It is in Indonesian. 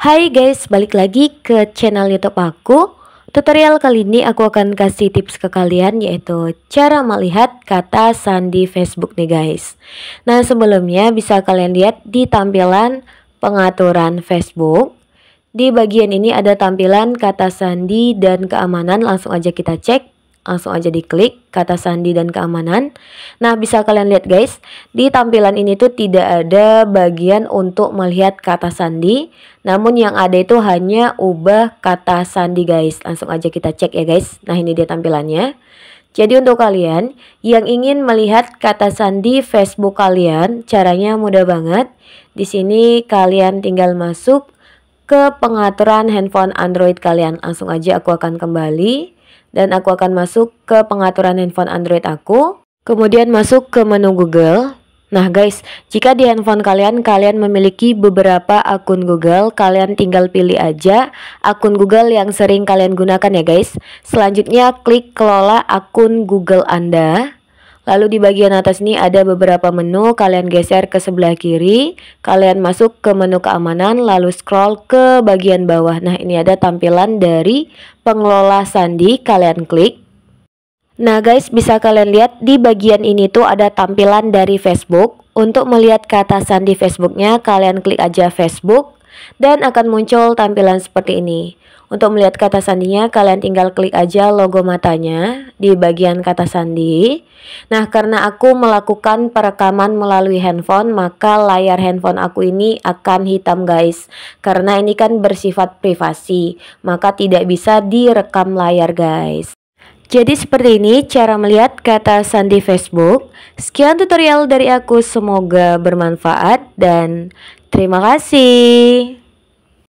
Hai guys, balik lagi ke channel YouTube aku. Tutorial kali ini aku akan kasih tips ke kalian yaitu cara melihat kata sandi Facebook nih guys. Nah, sebelumnya bisa kalian lihat di tampilan pengaturan Facebook. Di bagian ini ada tampilan kata sandi dan keamanan, langsung aja kita cek langsung aja diklik kata sandi dan keamanan. Nah, bisa kalian lihat guys, di tampilan ini tuh tidak ada bagian untuk melihat kata sandi, namun yang ada itu hanya ubah kata sandi guys. Langsung aja kita cek ya guys. Nah, ini dia tampilannya. Jadi untuk kalian yang ingin melihat kata sandi Facebook kalian, caranya mudah banget. Di sini kalian tinggal masuk ke pengaturan handphone Android kalian. Langsung aja aku akan kembali dan aku akan masuk ke pengaturan handphone Android aku. Kemudian masuk ke menu Google. Nah guys, jika di handphone kalian, kalian memiliki beberapa akun Google, kalian tinggal pilih aja akun Google yang sering kalian gunakan ya guys. Selanjutnya klik kelola akun Google Anda. Lalu di bagian atas ini ada beberapa menu, kalian geser ke sebelah kiri, kalian masuk ke menu keamanan, lalu scroll ke bagian bawah. Nah ini ada tampilan dari pengelola sandi, kalian klik. Nah guys, bisa kalian lihat di bagian ini tuh ada tampilan dari Facebook. Untuk melihat kata sandi Facebooknya, kalian klik aja Facebook dan akan muncul tampilan seperti ini. Untuk melihat kata sandinya, kalian tinggal klik aja logo matanya di bagian kata sandi. Nah, karena aku melakukan perekaman melalui handphone, maka layar handphone aku ini akan hitam guys. Karena ini kan bersifat privasi, maka tidak bisa direkam layar guys. Jadi seperti ini cara melihat kata sandi Facebook. Sekian tutorial dari aku, semoga bermanfaat dan terima kasih.